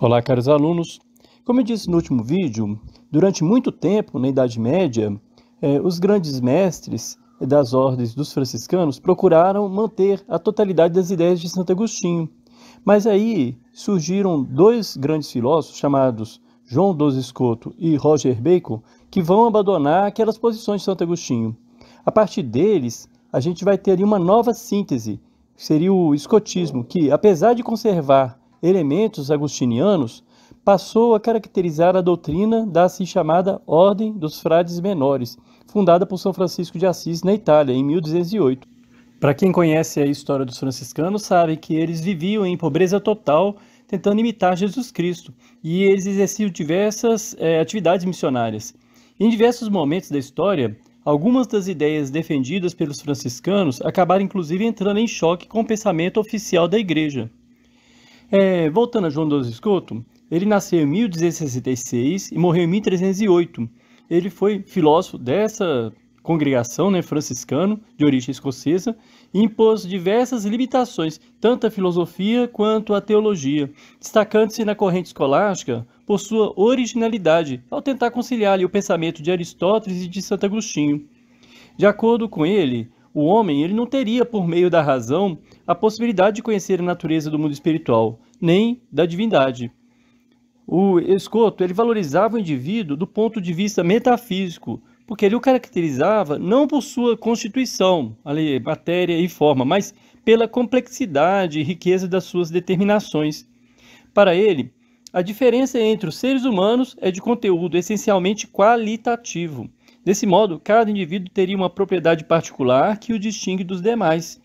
Olá, caros alunos. Como eu disse no último vídeo, durante muito tempo, na Idade Média, eh, os grandes mestres das ordens dos franciscanos procuraram manter a totalidade das ideias de Santo Agostinho. Mas aí surgiram dois grandes filósofos chamados João dos Escoto e Roger Bacon que vão abandonar aquelas posições de Santo Agostinho. A partir deles, a gente vai ter uma nova síntese, que seria o escotismo, que apesar de conservar elementos agustinianos, passou a caracterizar a doutrina da assim chamada Ordem dos Frades Menores, fundada por São Francisco de Assis na Itália, em 1208. Para quem conhece a história dos franciscanos, sabe que eles viviam em pobreza total, tentando imitar Jesus Cristo, e eles exerciam diversas é, atividades missionárias. Em diversos momentos da história, algumas das ideias defendidas pelos franciscanos acabaram inclusive entrando em choque com o pensamento oficial da Igreja. É, voltando a João dos Escoto, ele nasceu em 1266 e morreu em 1308. Ele foi filósofo dessa congregação né, franciscano, de origem escocesa, e impôs diversas limitações, tanto à filosofia quanto à teologia, destacando-se na corrente escolástica por sua originalidade, ao tentar conciliar ali, o pensamento de Aristóteles e de Santo Agostinho. De acordo com ele, o homem ele não teria, por meio da razão, a possibilidade de conhecer a natureza do mundo espiritual, nem da divindade. O Escoto ele valorizava o indivíduo do ponto de vista metafísico, porque ele o caracterizava não por sua constituição, ali, matéria e forma, mas pela complexidade e riqueza das suas determinações. Para ele, a diferença entre os seres humanos é de conteúdo essencialmente qualitativo. Desse modo, cada indivíduo teria uma propriedade particular que o distingue dos demais.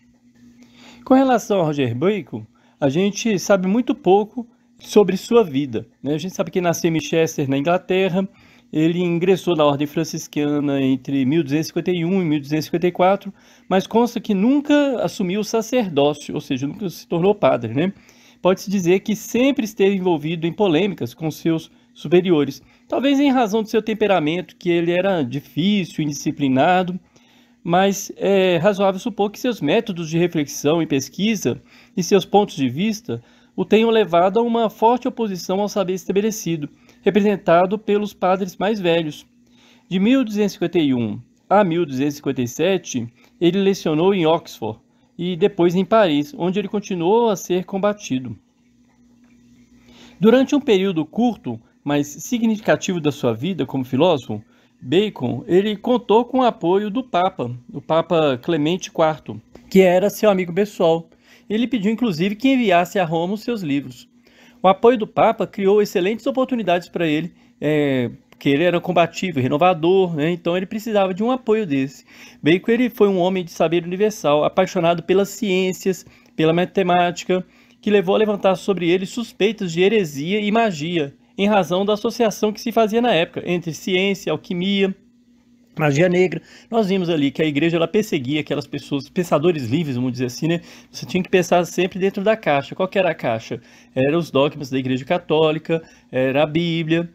Com relação a Roger Bacon, a gente sabe muito pouco sobre sua vida. Né? A gente sabe que nasceu em Chester, na Inglaterra. Ele ingressou na Ordem Franciscana entre 1251 e 1254, mas consta que nunca assumiu o sacerdócio, ou seja, nunca se tornou padre. Né? Pode-se dizer que sempre esteve envolvido em polêmicas com seus superiores. Talvez em razão do seu temperamento, que ele era difícil, indisciplinado, mas é razoável supor que seus métodos de reflexão e pesquisa e seus pontos de vista o tenham levado a uma forte oposição ao saber estabelecido, representado pelos padres mais velhos. De 1251 a 1257, ele lecionou em Oxford e depois em Paris, onde ele continuou a ser combatido. Durante um período curto, mas significativo da sua vida como filósofo, Bacon ele contou com o apoio do Papa, do Papa Clemente IV, que era seu amigo pessoal. Ele pediu inclusive que enviasse a Roma os seus livros. O apoio do Papa criou excelentes oportunidades para ele, é, que ele era combativo, renovador, né? então ele precisava de um apoio desse. Bacon ele foi um homem de saber universal, apaixonado pelas ciências, pela matemática, que levou a levantar sobre ele suspeitas de heresia e magia, em razão da associação que se fazia na época entre ciência, alquimia, magia negra. Nós vimos ali que a igreja ela perseguia aquelas pessoas, pensadores livres, vamos dizer assim, né? Você tinha que pensar sempre dentro da caixa. Qual que era a caixa? Eram os dogmas da igreja católica, era a Bíblia.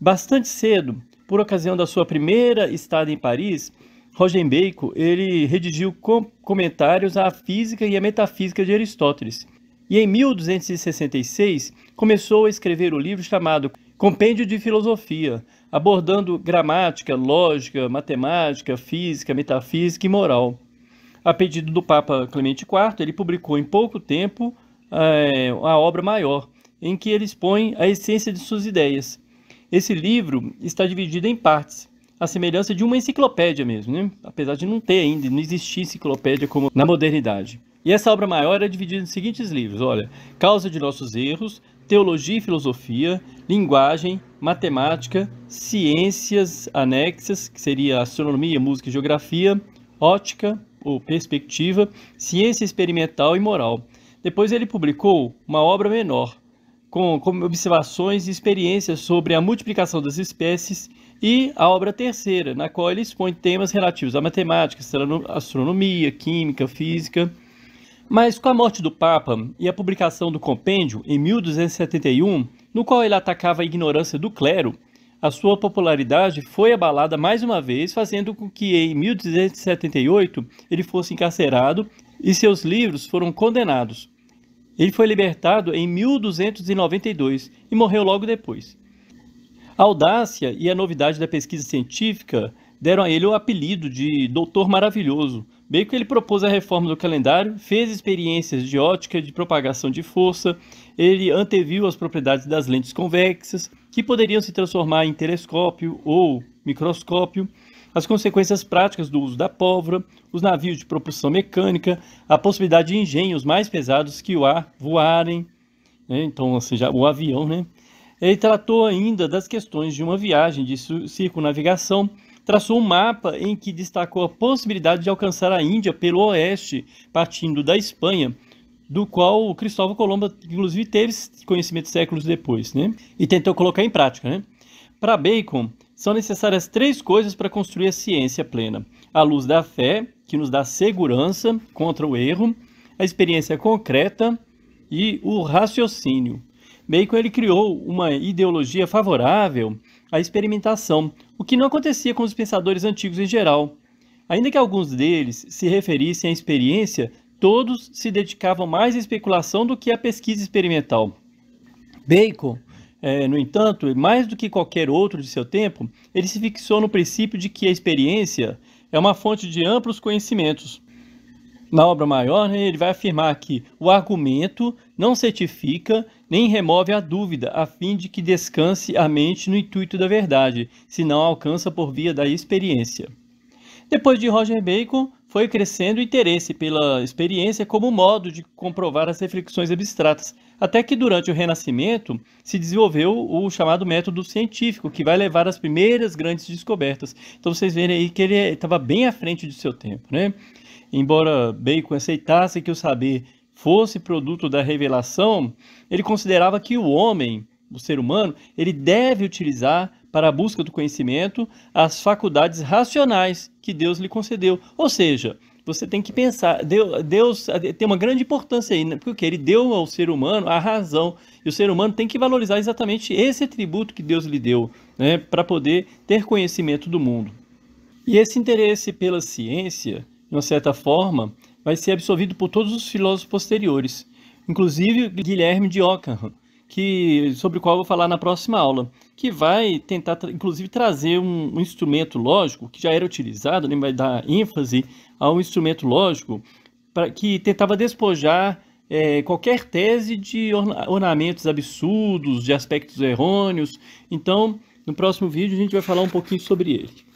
Bastante cedo, por ocasião da sua primeira estada em Paris, Roger Bacon, ele redigiu comentários à física e à metafísica de Aristóteles e em 1266 começou a escrever o livro chamado Compêndio de Filosofia, abordando gramática, lógica, matemática, física, metafísica e moral. A pedido do Papa Clemente IV, ele publicou em pouco tempo é, a obra maior, em que ele expõe a essência de suas ideias. Esse livro está dividido em partes, a semelhança de uma enciclopédia mesmo, né? apesar de não ter ainda, não existir enciclopédia como na modernidade. E essa obra maior é dividida em seguintes livros: olha, Causa de Nossos Erros, Teologia e Filosofia, Linguagem, Matemática, Ciências Anexas, que seria Astronomia, Música e Geografia, Ótica ou Perspectiva, Ciência Experimental e Moral. Depois ele publicou uma obra menor, com, com observações e experiências sobre a multiplicação das espécies e a obra terceira, na qual ele expõe temas relativos à matemática, astronomia, química, física mas com a morte do Papa e a publicação do Compêndio em 1271, no qual ele atacava a ignorância do clero, a sua popularidade foi abalada mais uma vez, fazendo com que em 1278 ele fosse encarcerado e seus livros foram condenados. Ele foi libertado em 1292 e morreu logo depois. A audácia e a novidade da pesquisa científica deram a ele o apelido de Doutor Maravilhoso. bem que ele propôs a reforma do calendário, fez experiências de ótica, de propagação de força, ele anteviu as propriedades das lentes convexas, que poderiam se transformar em telescópio ou microscópio, as consequências práticas do uso da pólvora, os navios de propulsão mecânica, a possibilidade de engenhos mais pesados que o ar voarem, né? então, ou seja, o avião, né? Ele tratou ainda das questões de uma viagem de circunavigação, traçou um mapa em que destacou a possibilidade de alcançar a Índia pelo oeste, partindo da Espanha, do qual Cristóvão Colombo, inclusive, teve conhecimento séculos depois, né? E tentou colocar em prática, né? Para Bacon, são necessárias três coisas para construir a ciência plena: a luz da fé, que nos dá segurança contra o erro, a experiência concreta e o raciocínio. Bacon ele criou uma ideologia favorável à experimentação, o que não acontecia com os pensadores antigos em geral. Ainda que alguns deles se referissem à experiência, todos se dedicavam mais à especulação do que à pesquisa experimental. Bacon, é, no entanto, mais do que qualquer outro de seu tempo, ele se fixou no princípio de que a experiência é uma fonte de amplos conhecimentos na obra maior, né, ele vai afirmar que o argumento não certifica nem remove a dúvida, a fim de que descanse a mente no intuito da verdade, se não alcança por via da experiência. Depois de Roger Bacon, foi crescendo o interesse pela experiência como modo de comprovar as reflexões abstratas, até que durante o Renascimento se desenvolveu o chamado método científico, que vai levar às primeiras grandes descobertas. Então vocês veem aí que ele estava é, bem à frente de seu tempo, né? Embora Bacon aceitasse que o saber fosse produto da revelação, ele considerava que o homem, o ser humano, ele deve utilizar para a busca do conhecimento as faculdades racionais que Deus lhe concedeu. Ou seja, você tem que pensar, Deus, Deus tem uma grande importância aí, né? porque ele deu ao ser humano a razão, e o ser humano tem que valorizar exatamente esse atributo que Deus lhe deu, né? para poder ter conhecimento do mundo. E esse interesse pela ciência, de uma certa forma, vai ser absorvido por todos os filósofos posteriores, inclusive Guilherme de Ockham, que sobre o qual eu vou falar na próxima aula, que vai tentar, inclusive, trazer um, um instrumento lógico que já era utilizado, ele né, vai dar ênfase a um instrumento lógico para que tentava despojar é, qualquer tese de ornamentos absurdos, de aspectos errôneos. Então, no próximo vídeo a gente vai falar um pouquinho sobre ele.